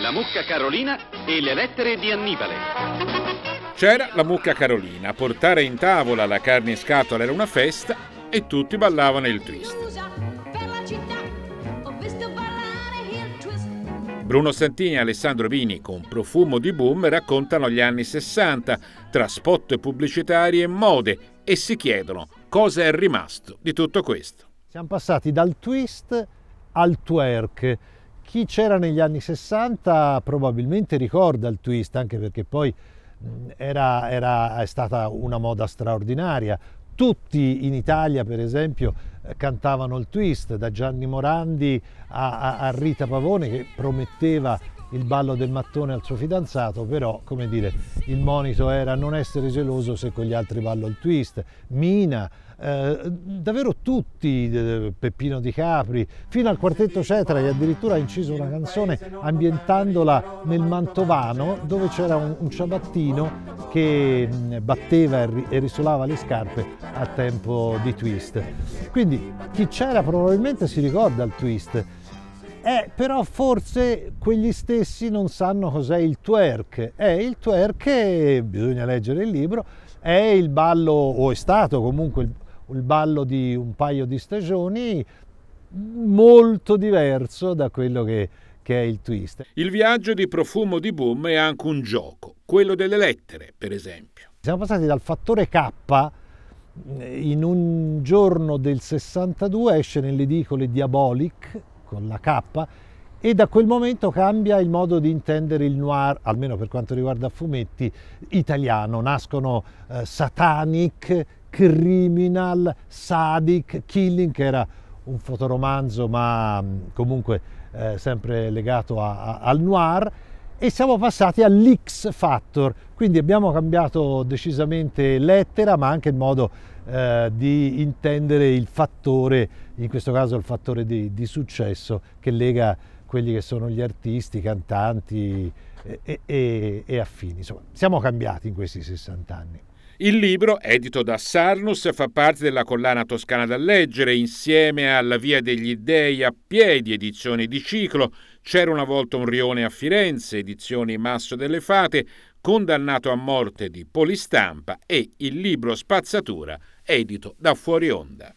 La mucca Carolina e le lettere di Annibale. C'era la mucca Carolina, portare in tavola la carne in scatola era una festa e tutti ballavano il twist. Bruno Santini e Alessandro Vini con Profumo di Boom raccontano gli anni 60 tra spot pubblicitari e mode e si chiedono cosa è rimasto di tutto questo. Siamo passati dal twist al twerk chi c'era negli anni 60 probabilmente ricorda il twist, anche perché poi mm, era, era, è stata una moda straordinaria. Tutti in Italia, per esempio, eh, cantavano il twist, da Gianni Morandi a, a, a Rita Pavone che prometteva il ballo del mattone al suo fidanzato, però come dire, il monito era non essere geloso se con gli altri ballo il twist, Mina, eh, davvero tutti, eh, Peppino Di Capri, fino al quartetto Cetra che addirittura ha inciso una canzone ambientandola nel Mantovano dove c'era un, un ciabattino che mh, mm, batteva e, ri, e risolava le scarpe a tempo di twist. Quindi chi c'era probabilmente si ricorda il twist, eh, però forse quegli stessi non sanno cos'è il twerk. Eh, il twerk, bisogna leggere il libro, è il ballo, o è stato comunque il, il ballo di un paio di stagioni molto diverso da quello che, che è il twist. Il viaggio di Profumo di Boom è anche un gioco, quello delle lettere, per esempio. Siamo passati dal fattore K in un giorno del 62 esce nell'edicole Diabolic con la K, e da quel momento cambia il modo di intendere il noir, almeno per quanto riguarda fumetti, italiano. Nascono eh, Satanic, Criminal, Sadic, Killing, che era un fotoromanzo ma mm, comunque eh, sempre legato a, a, al noir, e siamo passati all'X Factor, quindi abbiamo cambiato decisamente lettera ma anche il modo eh, di intendere il fattore, in questo caso il fattore di, di successo che lega quelli che sono gli artisti, cantanti e, e, e affini. Insomma, siamo cambiati in questi 60 anni. Il libro, edito da Sarnus, fa parte della collana toscana da leggere insieme alla Via degli Dei a piedi, edizione di ciclo, c'era una volta un rione a Firenze, edizioni Masso delle Fate, condannato a morte di Polistampa e il libro Spazzatura, edito da Fuori Onda.